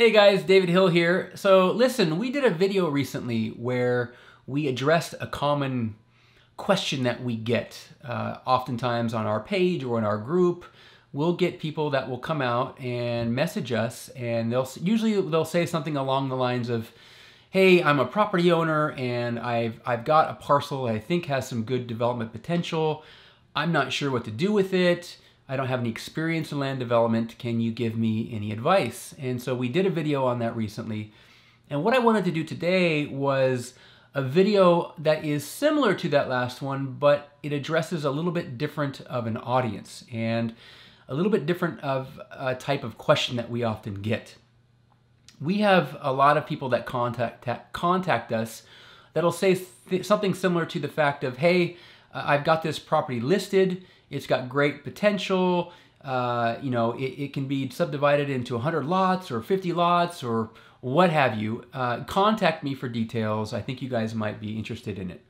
Hey guys, David Hill here. So listen, we did a video recently where we addressed a common question that we get. Uh, oftentimes on our page or in our group, we'll get people that will come out and message us and they'll usually they'll say something along the lines of, hey, I'm a property owner and I've, I've got a parcel I think has some good development potential. I'm not sure what to do with it. I don't have any experience in land development. Can you give me any advice? And so we did a video on that recently. And what I wanted to do today was a video that is similar to that last one, but it addresses a little bit different of an audience and a little bit different of a type of question that we often get. We have a lot of people that contact, contact us that'll say something similar to the fact of, hey, I've got this property listed it's got great potential. Uh, you know, it, it, can be subdivided into 100 lots or 50 lots or what have you. Uh, contact me for details. I think you guys might be interested in it.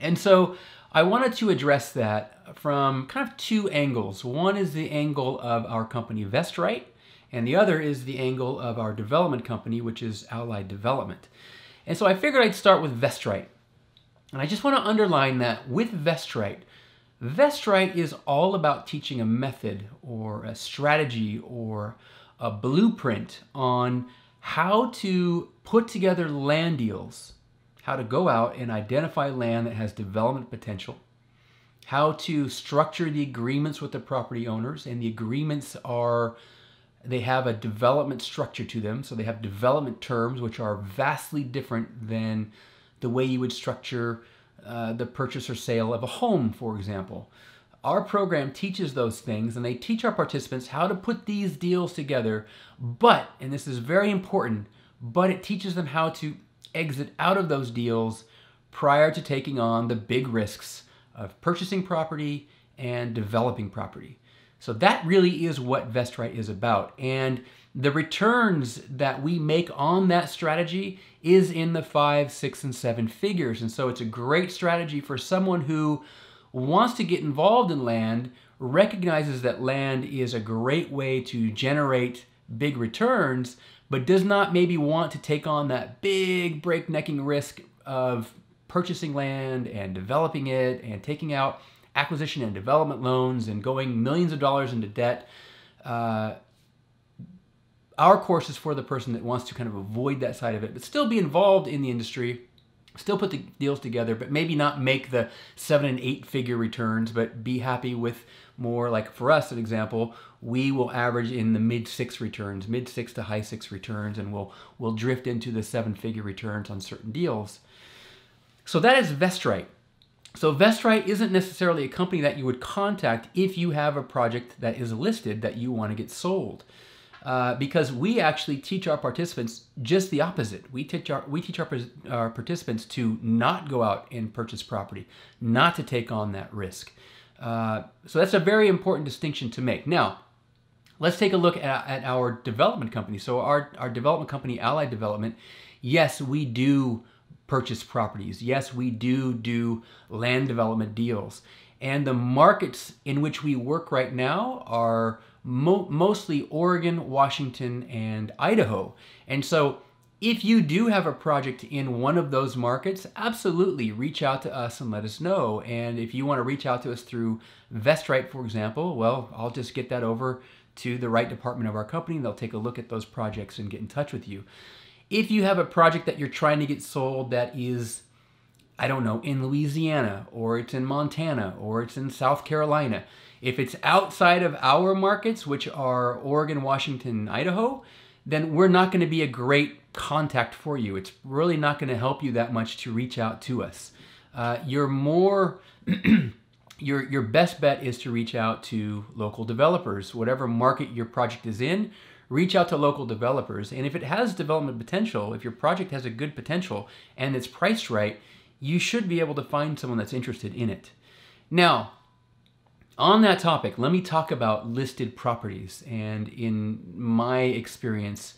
And so I wanted to address that from kind of two angles. One is the angle of our company Vestrite, and the other is the angle of our development company, which is Allied Development. And so I figured I'd start with Vestrite. And I just want to underline that with Vestrite, Vestrite is all about teaching a method or a strategy or a blueprint on how to put together land deals, how to go out and identify land that has development potential, how to structure the agreements with the property owners, and the agreements are they have a development structure to them, so they have development terms which are vastly different than the way you would structure uh, the purchase or sale of a home, for example. Our program teaches those things and they teach our participants how to put these deals together, but, and this is very important, but it teaches them how to exit out of those deals prior to taking on the big risks of purchasing property and developing property. So that really is what Vestrite is about. And the returns that we make on that strategy is in the five, six, and seven figures. And so it's a great strategy for someone who wants to get involved in land, recognizes that land is a great way to generate big returns, but does not maybe want to take on that big breaknecking risk of purchasing land and developing it and taking out acquisition and development loans and going millions of dollars into debt. Uh, our course is for the person that wants to kind of avoid that side of it, but still be involved in the industry, still put the deals together, but maybe not make the seven and eight figure returns, but be happy with more like for us, an example, we will average in the mid six returns, mid six to high six returns, and we'll, we'll drift into the seven figure returns on certain deals. So that is Vestrite. So Vestrite isn't necessarily a company that you would contact if you have a project that is listed that you want to get sold. Uh, because we actually teach our participants just the opposite. We teach our we teach our, our participants to not go out and purchase property, not to take on that risk. Uh, so that's a very important distinction to make. Now, let's take a look at, at our development company. So our our development company, Allied Development, yes, we do purchase properties. Yes, we do do land development deals. And the markets in which we work right now are mo- mostly Oregon, Washington, and Idaho. And so if you do have a project in one of those markets, absolutely reach out to us and let us know. And if you want to reach out to us through Vestrite, for example, well, I'll just get that over to the right department of our company. They'll take a look at those projects and get in touch with you. If you have a project that you're trying to get sold that is I don't know, in Louisiana or it's in Montana or it's in South Carolina. If it's outside of our markets, which are Oregon, Washington, Idaho, then we're not going to be a great contact for you. It's really not going to help you that much to reach out to us. Uh, you're more your your best bet is to reach out to local developers whatever market your project is in reach out to local developers and if it has development potential if your project has a good potential and it's priced right you should be able to find someone that's interested in it. Now, on that topic, let me talk about listed properties. And in my experience,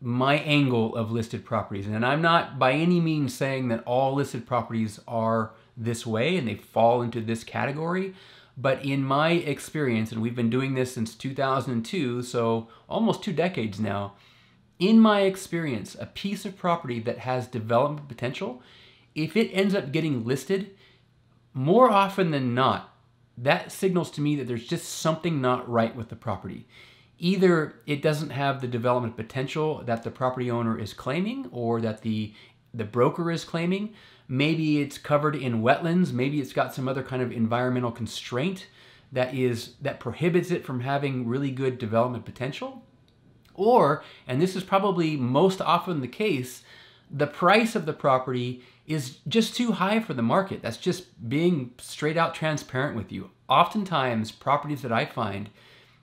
my angle of listed properties. And I'm not by any means saying that all listed properties are this way and they fall into this category. But in my experience, and we've been doing this since 2002, so almost two decades now, in my experience, a piece of property that has development potential if it ends up getting listed, more often than not, that signals to me that there's just something not right with the property. Either it doesn't have the development potential that the property owner is claiming or that the, the broker is claiming. Maybe it's covered in wetlands. Maybe it's got some other kind of environmental constraint that is that prohibits it from having really good development potential. Or, and this is probably most often the case, the price of the property is just too high for the market. That's just being straight out transparent with you. Oftentimes, properties that I find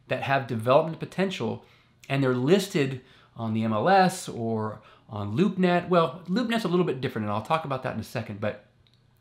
that have development potential and they're listed on the MLS or on LoopNet. Well, LoopNet's a little bit different, and I'll talk about that in a second, but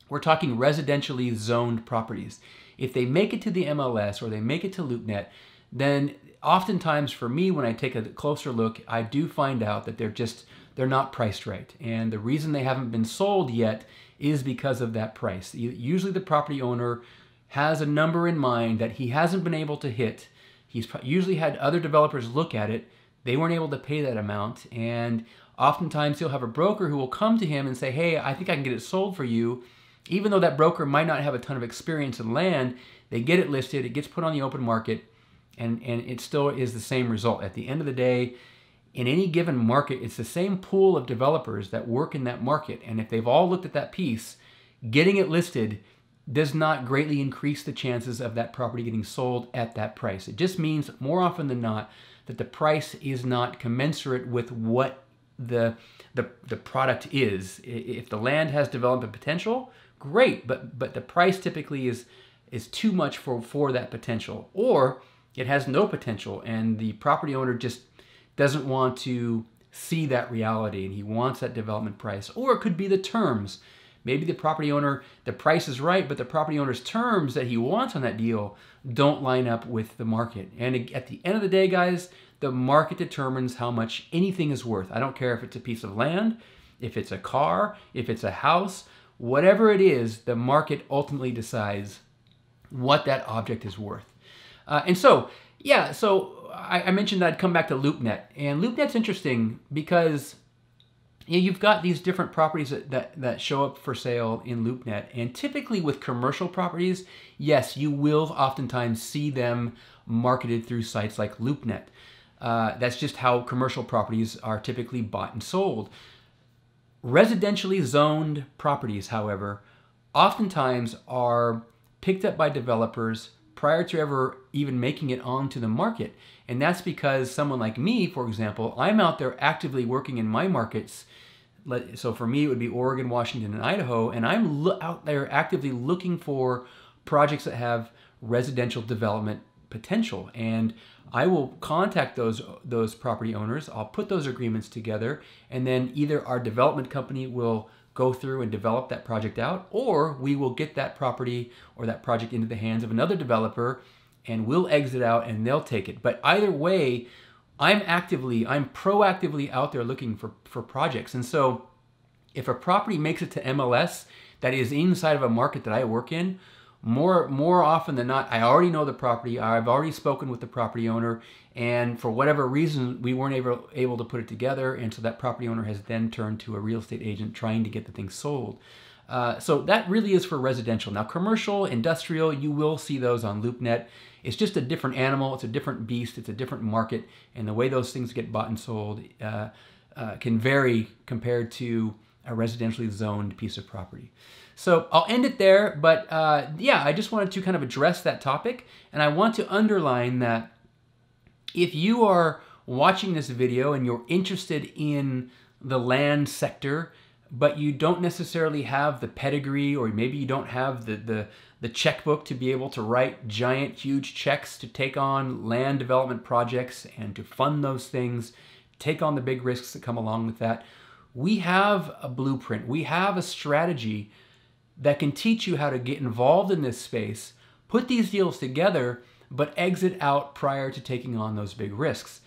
we're talking residentially zoned properties. If they make it to the MLS or they make it to LoopNet, then oftentimes for me, when I take a closer look, I do find out that they're just they're not priced right. And the reason they haven't been sold yet is because of that price. Usually the property owner has a number in mind that he hasn't been able to hit. He's usually had other developers look at it. They weren't able to pay that amount. And oftentimes he'll have a broker who will come to him and say, hey, I think I can get it sold for you. Even though that broker might not have a ton of experience in land, they get it listed, it gets put on the open market, and, and it still is the same result. At the end of the day, in any given market, it's the same pool of developers that work in that market. And if they've all looked at that piece, getting it listed does not greatly increase the chances of that property getting sold at that price. It just means more often than not that the price is not commensurate with what the, the, the product is. If the land has development potential, great, but, but the price typically is, is too much for, for that potential. Or it has no potential and the property owner just doesn't want to see that reality and he wants that development price. Or it could be the terms. Maybe the property owner, the price is right, but the property owner's terms that he wants on that deal don't line up with the market. And at the end of the day, guys, the market determines how much anything is worth. I don't care if it's a piece of land, if it's a car, if it's a house, whatever it is, the market ultimately decides what that object is worth. Uh, and so, yeah, so I, I mentioned that I'd come back to LoopNet, and LoopNet's interesting because you know, you've got these different properties that, that, that show up for sale in LoopNet, and typically with commercial properties, yes, you will oftentimes see them marketed through sites like LoopNet. Uh, that's just how commercial properties are typically bought and sold. Residentially zoned properties, however, oftentimes are picked up by developers, prior to ever even making it onto the market. And that's because someone like me, for example, I'm out there actively working in my markets. So for me, it would be Oregon, Washington, and Idaho. And I'm out there actively looking for projects that have residential development potential. And I will contact those those property owners. I'll put those agreements together, and then either our development company will go through and develop that project out, or we will get that property or that project into the hands of another developer and we'll exit out and they'll take it. But either way, I'm actively, I'm proactively out there looking for, for projects. And so if a property makes it to MLS that is inside of a market that I work in, more more often than not i already know the property i've already spoken with the property owner and for whatever reason we weren't able, able to put it together and so that property owner has then turned to a real estate agent trying to get the thing sold uh, so that really is for residential now commercial industrial you will see those on loopnet it's just a different animal it's a different beast it's a different market and the way those things get bought and sold uh, uh, can vary compared to a residentially zoned piece of property. So I'll end it there, but uh, yeah, I just wanted to kind of address that topic, and I want to underline that if you are watching this video and you're interested in the land sector, but you don't necessarily have the pedigree or maybe you don't have the, the, the checkbook to be able to write giant, huge checks to take on land development projects and to fund those things, take on the big risks that come along with that, we have a blueprint, we have a strategy that can teach you how to get involved in this space, put these deals together, but exit out prior to taking on those big risks.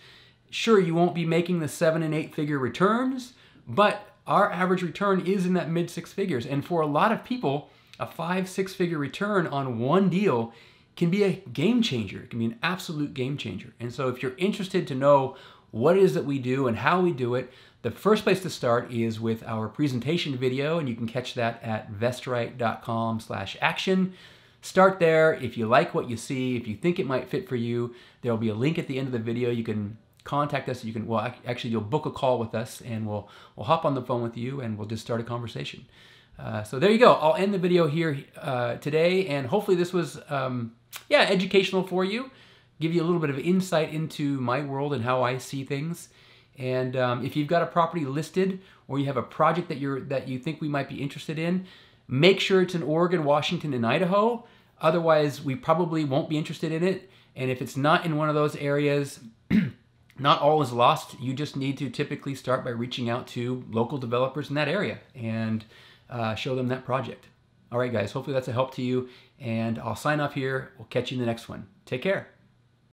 Sure, you won't be making the seven and eight figure returns, but our average return is in that mid six figures. And for a lot of people, a five, six figure return on one deal can be a game changer. It can be an absolute game changer. And so if you're interested to know what it is that we do and how we do it, the first place to start is with our presentation video, and you can catch that at vestrite.com slash action. Start there. If you like what you see, if you think it might fit for you, there'll be a link at the end of the video. You can contact us. You can, well, actually, you'll book a call with us, and we'll, we'll hop on the phone with you, and we'll just start a conversation. Uh, so there you go. I'll end the video here uh, today, and hopefully this was, um, yeah, educational for you. Give you a little bit of insight into my world and how I see things. And um, if you've got a property listed or you have a project that you're that you think we might be interested in, make sure it's in Oregon, Washington, and Idaho. Otherwise, we probably won't be interested in it. And if it's not in one of those areas, not all is lost. You just need to typically start by reaching out to local developers in that area and uh, show them that project. All right, guys, hopefully that's a help to you. And I'll sign off here. We'll catch you in the next one. Take care.